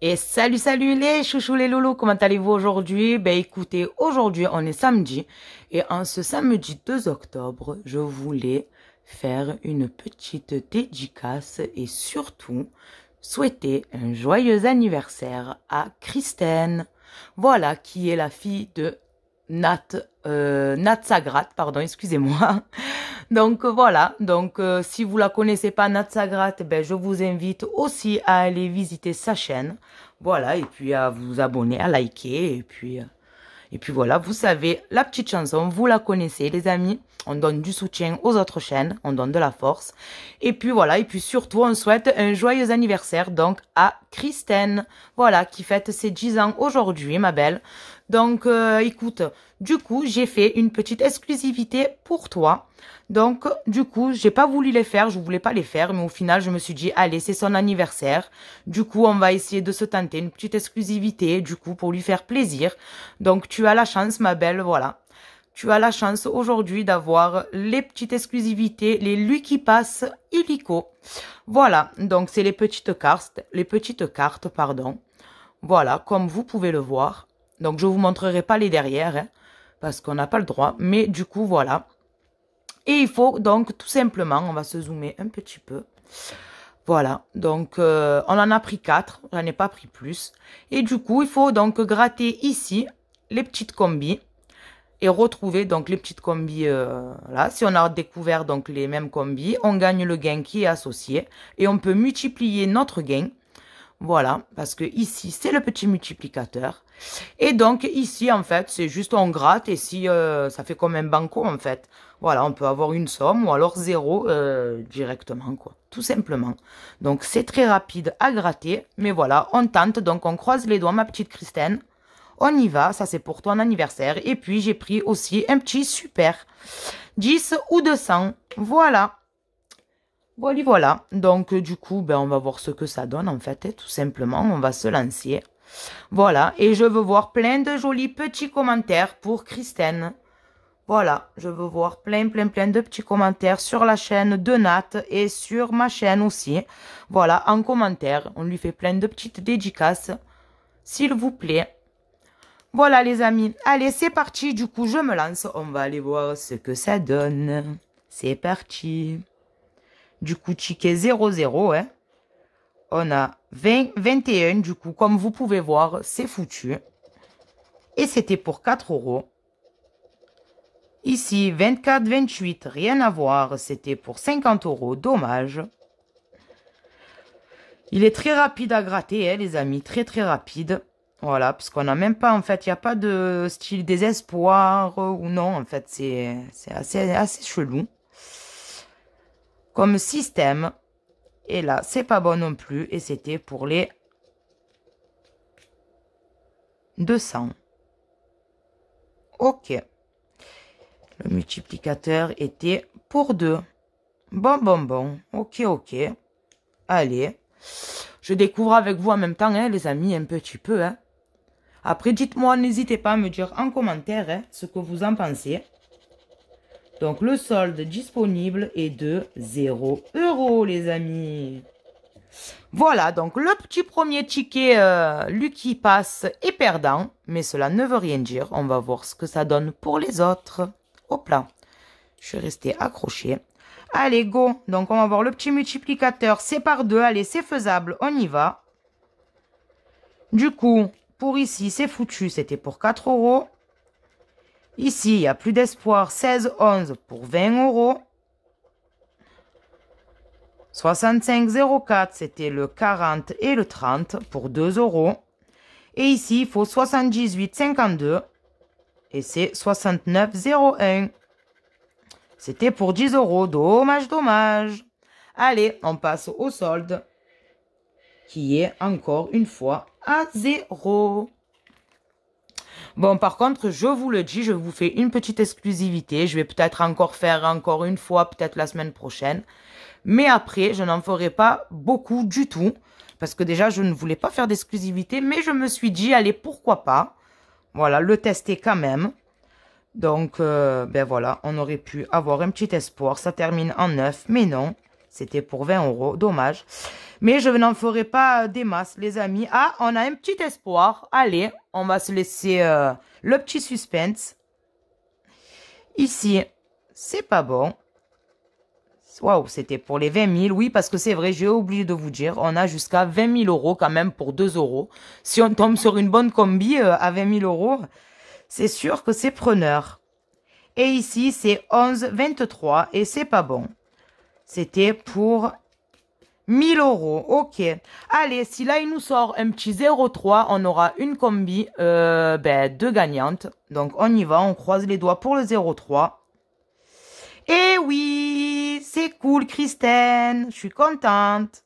Et salut, salut les chouchous, les loulous, comment allez-vous aujourd'hui Ben écoutez, aujourd'hui on est samedi et en ce samedi 2 octobre, je voulais faire une petite dédicace et surtout souhaiter un joyeux anniversaire à Christine, voilà qui est la fille de Nat, euh, Nat Sagrat, pardon, excusez-moi. Donc euh, voilà, donc euh, si vous la connaissez pas, Natsagrat, eh ben, je vous invite aussi à aller visiter sa chaîne. Voilà, et puis à vous abonner, à liker, et puis... Euh, et puis voilà, vous savez, la petite chanson, vous la connaissez les amis. On donne du soutien aux autres chaînes, on donne de la force. Et puis voilà, et puis surtout, on souhaite un joyeux anniversaire donc à Christine, voilà, qui fête ses 10 ans aujourd'hui, ma belle. Donc, euh, écoute, du coup, j'ai fait une petite exclusivité pour toi. Donc, du coup, j'ai pas voulu les faire, je voulais pas les faire, mais au final, je me suis dit, allez, c'est son anniversaire. Du coup, on va essayer de se tenter une petite exclusivité, du coup, pour lui faire plaisir. Donc, tu as la chance, ma belle, voilà. Tu as la chance aujourd'hui d'avoir les petites exclusivités, les lui qui passent illico. Voilà, donc c'est les petites cartes, les petites cartes, pardon. Voilà, comme vous pouvez le voir. Donc je vous montrerai pas les derrière, hein, parce qu'on n'a pas le droit. Mais du coup, voilà. Et il faut donc tout simplement, on va se zoomer un petit peu. Voilà, donc euh, on en a pris 4, j'en ai pas pris plus. Et du coup, il faut donc gratter ici les petites combis et retrouver donc les petites combis euh, là. Si on a découvert donc les mêmes combis, on gagne le gain qui est associé et on peut multiplier notre gain voilà, parce que ici, c'est le petit multiplicateur. Et donc, ici, en fait, c'est juste on gratte et si euh, ça fait comme un banco, en fait. Voilà, on peut avoir une somme ou alors zéro euh, directement, quoi. Tout simplement. Donc, c'est très rapide à gratter. Mais voilà, on tente. Donc, on croise les doigts, ma petite Christine. On y va, ça c'est pour ton anniversaire. Et puis, j'ai pris aussi un petit super. 10 ou 200. Voilà. Bon, voilà. Donc, euh, du coup, ben, on va voir ce que ça donne, en fait. Hein, tout simplement, on va se lancer. Voilà. Et je veux voir plein de jolis petits commentaires pour Christine. Voilà. Je veux voir plein, plein, plein de petits commentaires sur la chaîne de Nat et sur ma chaîne aussi. Voilà, en commentaire. On lui fait plein de petites dédicaces. S'il vous plaît. Voilà, les amis. Allez, c'est parti. Du coup, je me lance. On va aller voir ce que ça donne. C'est parti. Du coup, ticket 0-0. Hein. On a 20, 21. Du coup, comme vous pouvez voir, c'est foutu. Et c'était pour 4 euros. Ici, 24-28, rien à voir. C'était pour 50 euros. Dommage. Il est très rapide à gratter, hein, les amis. Très, très rapide. Voilà, parce qu'on n'a même pas, en fait, il n'y a pas de style désespoir ou non. En fait, c'est assez, assez chelou comme système. Et là, c'est pas bon non plus. Et c'était pour les 200. Ok. Le multiplicateur était pour 2. Bon, bon, bon. Ok, ok. Allez. Je découvre avec vous en même temps, hein, les amis, un petit peu. Hein. Après, dites-moi, n'hésitez pas à me dire en commentaire hein, ce que vous en pensez. Donc le solde disponible est de 0 euros, les amis. Voilà, donc le petit premier ticket, lui euh, Lucky passe est perdant, mais cela ne veut rien dire. On va voir ce que ça donne pour les autres. Hop là, je suis resté accrochée. Allez, go Donc on va voir le petit multiplicateur, c'est par deux. allez, c'est faisable, on y va. Du coup, pour ici, c'est foutu, c'était pour 4 euros. Ici, il y a plus d'espoir. 16 11 pour 20 euros. 65,04, c'était le 40 et le 30 pour 2 euros. Et ici, il faut 78,52 et c'est 69,01. C'était pour 10 euros. Dommage, dommage. Allez, on passe au solde qui est encore une fois à 0. Bon, par contre, je vous le dis, je vous fais une petite exclusivité. Je vais peut-être encore faire encore une fois, peut-être la semaine prochaine. Mais après, je n'en ferai pas beaucoup du tout. Parce que déjà, je ne voulais pas faire d'exclusivité, mais je me suis dit, allez, pourquoi pas. Voilà, le tester quand même. Donc, euh, ben voilà, on aurait pu avoir un petit espoir. Ça termine en neuf, mais non. C'était pour 20 euros, dommage. Mais je n'en ferai pas euh, des masses, les amis. Ah, on a un petit espoir. Allez, on va se laisser euh, le petit suspense. Ici, c'est pas bon. Waouh, c'était pour les 20 000. Oui, parce que c'est vrai, j'ai oublié de vous dire, on a jusqu'à 20 000 euros quand même pour 2 euros. Si on tombe sur une bonne combi euh, à 20 000 euros, c'est sûr que c'est preneur. Et ici, c'est 11,23 et c'est pas bon. C'était pour 1000 euros. Ok. Allez, si là, il nous sort un petit 0,3, on aura une combi euh, ben, de gagnante. Donc, on y va. On croise les doigts pour le 0,3. Eh oui, c'est cool, Christine. Je suis contente.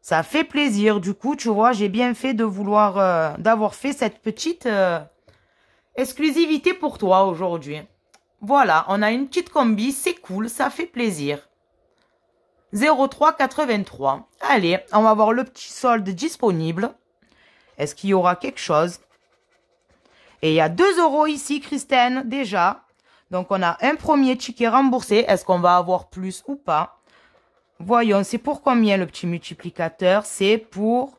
Ça fait plaisir. Du coup, tu vois, j'ai bien fait de vouloir, euh, d'avoir fait cette petite euh, exclusivité pour toi aujourd'hui. Voilà, on a une petite combi, c'est cool, ça fait plaisir. 03,83. Allez, on va voir le petit solde disponible. Est-ce qu'il y aura quelque chose Et il y a 2 euros ici, Christine, déjà. Donc, on a un premier ticket remboursé. Est-ce qu'on va avoir plus ou pas Voyons, c'est pour combien le petit multiplicateur C'est pour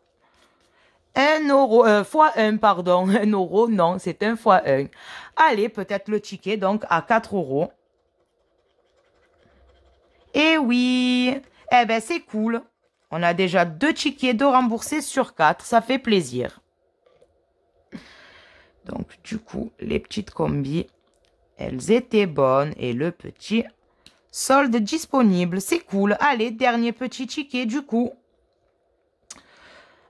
1 euro, euh, fois 1, pardon. 1 euro, non, c'est 1 fois 1. Allez, peut-être le ticket, donc, à 4 euros. Eh oui Eh ben c'est cool On a déjà deux tickets de remboursés sur quatre, ça fait plaisir. Donc du coup, les petites combis, elles étaient bonnes et le petit solde disponible, c'est cool. Allez, dernier petit ticket du coup.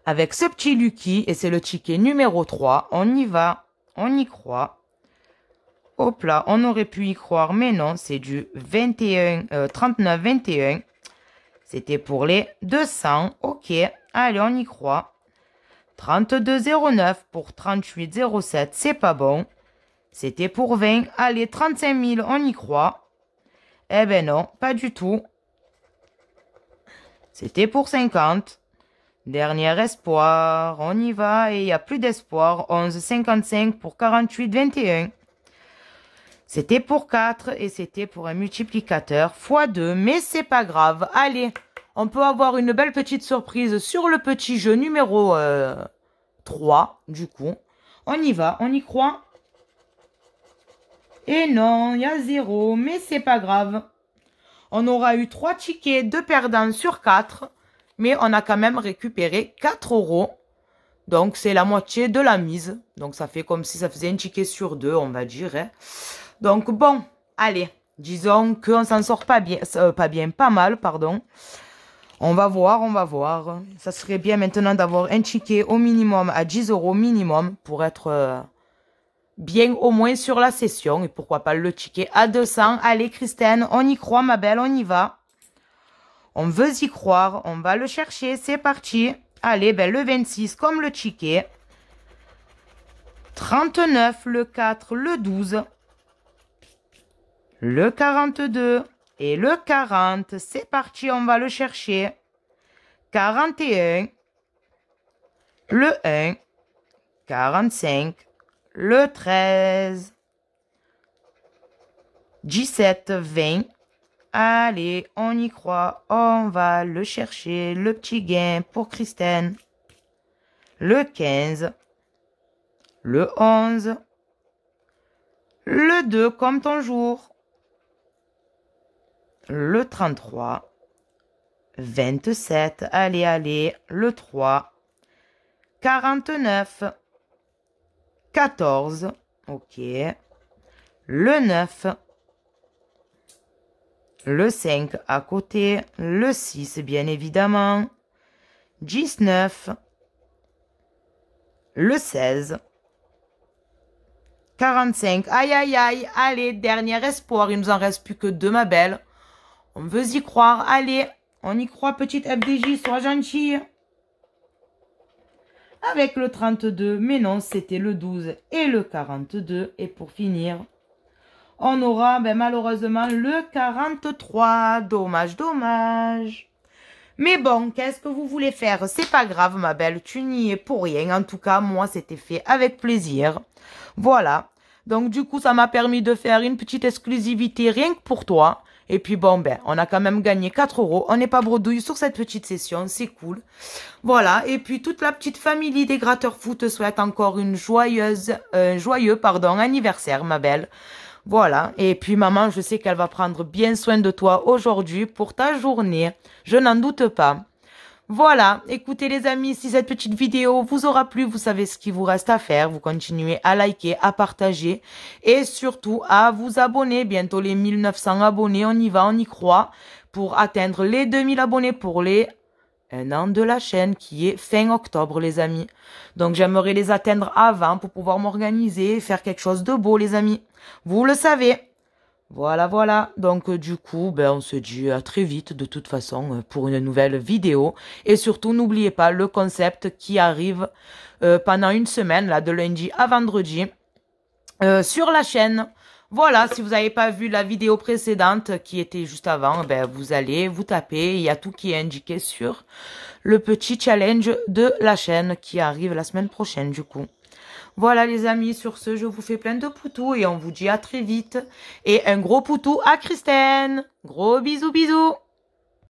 Avec ce petit Lucky, et c'est le ticket numéro 3, on y va, on y croit. Hop là, on aurait pu y croire, mais non, c'est du 21, 39-21. Euh, C'était pour les 200. Ok, allez, on y croit. 32,09 pour 38,07, c'est pas bon. C'était pour 20. Allez, 35 000, on y croit. Eh ben non, pas du tout. C'était pour 50. Dernier espoir, on y va et il n'y a plus d'espoir. 11, 55 pour 48,21. C'était pour 4 et c'était pour un multiplicateur x 2, mais c'est pas grave. Allez, on peut avoir une belle petite surprise sur le petit jeu numéro 3, euh, du coup. On y va, on y croit. Et non, il y a 0, mais c'est pas grave. On aura eu 3 tickets, de perdants sur 4, mais on a quand même récupéré 4 euros. Donc c'est la moitié de la mise. Donc ça fait comme si ça faisait un ticket sur deux, on va dire. Hein. Donc bon, allez, disons qu'on s'en sort pas bien, euh, pas bien, pas mal, pardon. On va voir, on va voir. Ça serait bien maintenant d'avoir un ticket au minimum à 10 euros minimum pour être euh, bien au moins sur la session. Et pourquoi pas le ticket à 200. Allez Christine, on y croit ma belle, on y va. On veut y croire, on va le chercher, c'est parti. Allez, ben, le 26 comme le ticket. 39, le 4, le 12 le 42 et le 40. C'est parti, on va le chercher. 41, le 1, 45, le 13, 17, 20. Allez, on y croit, on va le chercher, le petit gain pour Christine. Le 15, le 11, le 2 comme ton jour le 33, 27, allez, allez, le 3, 49, 14, ok, le 9, le 5 à côté, le 6 bien évidemment, 19, le 16, 45, aïe aïe aïe, allez, dernier espoir, il nous en reste plus que deux ma belle, on veut y croire. Allez, on y croit, petite FDJ, sois gentille. Avec le 32, mais non, c'était le 12 et le 42. Et pour finir, on aura ben, malheureusement le 43. Dommage, dommage. Mais bon, qu'est-ce que vous voulez faire C'est pas grave, ma belle, tu n'y es pour rien. En tout cas, moi, c'était fait avec plaisir. Voilà. Donc, du coup, ça m'a permis de faire une petite exclusivité rien que pour toi. Et puis bon, ben, on a quand même gagné 4 euros. On n'est pas bredouille sur cette petite session, c'est cool. Voilà, et puis toute la petite famille des gratteurs te souhaite encore une joyeuse, euh, joyeux pardon, anniversaire, ma belle. Voilà, et puis maman, je sais qu'elle va prendre bien soin de toi aujourd'hui pour ta journée. Je n'en doute pas. Voilà, écoutez les amis, si cette petite vidéo vous aura plu, vous savez ce qu'il vous reste à faire. Vous continuez à liker, à partager et surtout à vous abonner. Bientôt les 1900 abonnés, on y va, on y croit, pour atteindre les 2000 abonnés pour les un an de la chaîne qui est fin octobre les amis. Donc j'aimerais les atteindre avant pour pouvoir m'organiser et faire quelque chose de beau les amis. Vous le savez. Voilà, voilà. Donc euh, du coup, ben, on se dit à très vite de toute façon euh, pour une nouvelle vidéo. Et surtout, n'oubliez pas le concept qui arrive euh, pendant une semaine, là, de lundi à vendredi, sur la chaîne. Voilà, si vous n'avez pas vu la vidéo précédente qui était juste avant, ben, vous allez vous taper. Il y a tout qui est indiqué sur le petit challenge de la chaîne qui arrive la semaine prochaine du coup. Voilà les amis, sur ce, je vous fais plein de poutous et on vous dit à très vite. Et un gros poutou à Christine. Gros bisous bisous.